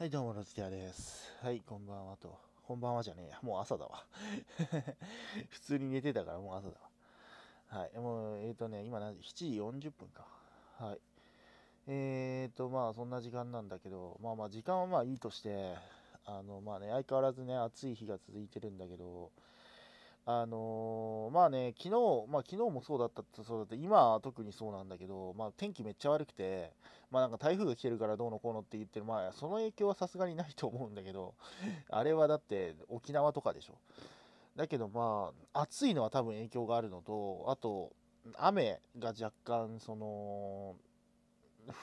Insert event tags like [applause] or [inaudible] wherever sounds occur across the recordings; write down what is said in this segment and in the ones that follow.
はい、どうも、ロジティアです。はい、こんばんはと。こんばんはじゃねえや。もう朝だわ。[laughs] 普通に寝てたからもう朝だわ。はい、もう、えっ、ー、とね、今何、7時40分か。はい。えっ、ー、と、まあ、そんな時間なんだけど、まあまあ、時間はまあいいとして、あの、まあね、相変わらずね、暑い日が続いてるんだけど、あのー、まあね、昨日、まあ昨日もそうだったってそうだった今は特にそうなんだけど、まあ天気めっちゃ悪くて、まあなんか台風が来てるからどうのこうのって言ってる、まあその影響はさすがにないと思うんだけど、[laughs] あれはだって沖縄とかでしょ。だけどまあ、暑いのは多分影響があるのと、あと、雨が若干、その、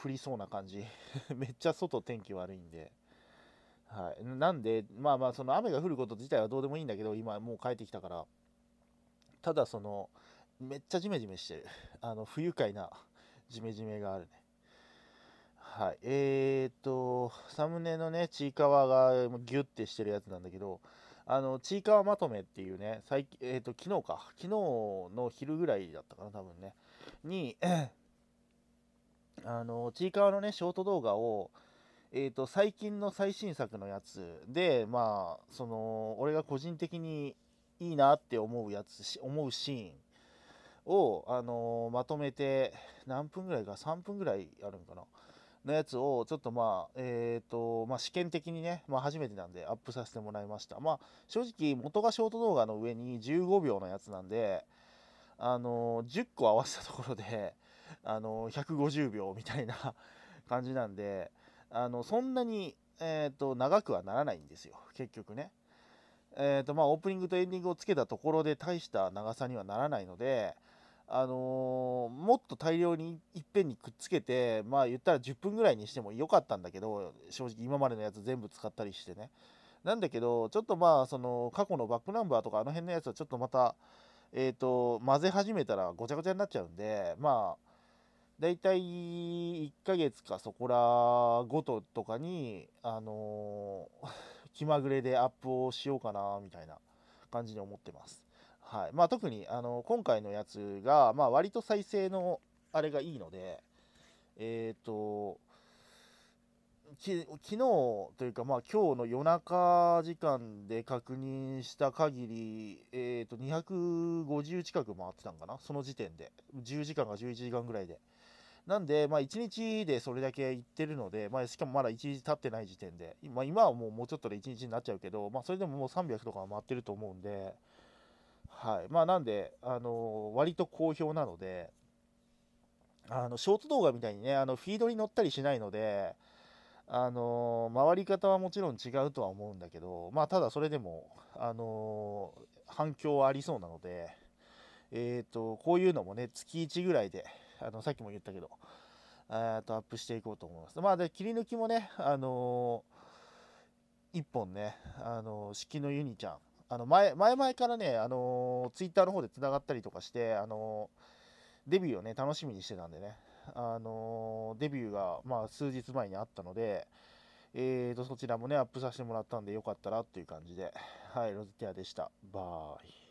降りそうな感じ [laughs] めっちゃ外天気悪いんではい、なんで、まあまあ、その雨が降ること自体はどうでもいいんだけど、今、もう帰ってきたから、ただ、その、めっちゃジメジメしてる、[laughs] あの不愉快なジメジメがあるね。はい、えー、っと、サムネのね、ちいかわがギュッてしてるやつなんだけど、あの、ちいかわまとめっていうね、最近、えー、っと、昨日か、昨日の昼ぐらいだったかな、多分ね、に、[clears throat] あの、ちいかわのね、ショート動画を、えーと、最近の最新作のやつで、まあ、その俺が個人的にいいなって思うやつ思うシーンを、あのー、まとめて何分ぐらいか3分ぐらいあるんかなのやつをちょっとまあえっ、ー、とまあ、試験的にね、まあ、初めてなんでアップさせてもらいましたまあ正直元がショート動画の上に15秒のやつなんであのー、10個合わせたところであの150秒みたいな感じなんであのそんなに、えーと、長くはならないんですよ結局ね。えーとまあ、オープニングとエンディングをつけたところで大した長さにはならないので、あのー、もっと大量にいっぺんにくっつけて、まあ、言ったら10分ぐらいにしてもよかったんだけど正直今までのやつ全部使ったりしてねなんだけどちょっとまあその過去のバックナンバーとかあの辺のやつはちょっとまた、えーと、と混ぜ始めたらごちゃごちゃになっちゃうんでまあ大体1ヶ月かそこらごととかに、あのー、[laughs] 気まぐれでアップをしようかな、みたいな感じに思ってます。はい。まあ特に、あのー、今回のやつが、まあ割と再生のあれがいいので、えー、と、き昨日というか、まあ、今日の夜中時間で確認した限り、えー、と、250近く回ってたんかな、その時点で。10時間か11時間ぐらいで。なんで、まあ、1日でそれだけ行ってるので、まあ、しかもまだ1日経ってない時点で、まあ、今はもうもうちょっとで1日になっちゃうけど、まあ、それでももう300とかは回ってると思うんで、はいまあ、なんで、あのー、割と好評なので、あのショート動画みたいにね、あのフィードに乗ったりしないので、あのー、回り方はもちろん違うとは思うんだけど、まあ、ただそれでも、あのー、反響はありそうなので、えーとこういうのもね月1ぐらいであのさっきも言ったけど、えっとアップしていこうと思います。まあ、で切り抜きもね、あのー、1本ね、あの式のユニちゃん、あの前前々からね、あのー、ツイッターの方で繋がったりとかして、あのー、デビューをね、楽しみにしてたんでね、あのー、デビューが、まあ、数日前にあったので、えーと、そちらもね、アップさせてもらったんで、よかったらっていう感じで、はい、ロズティアでした。バーイ。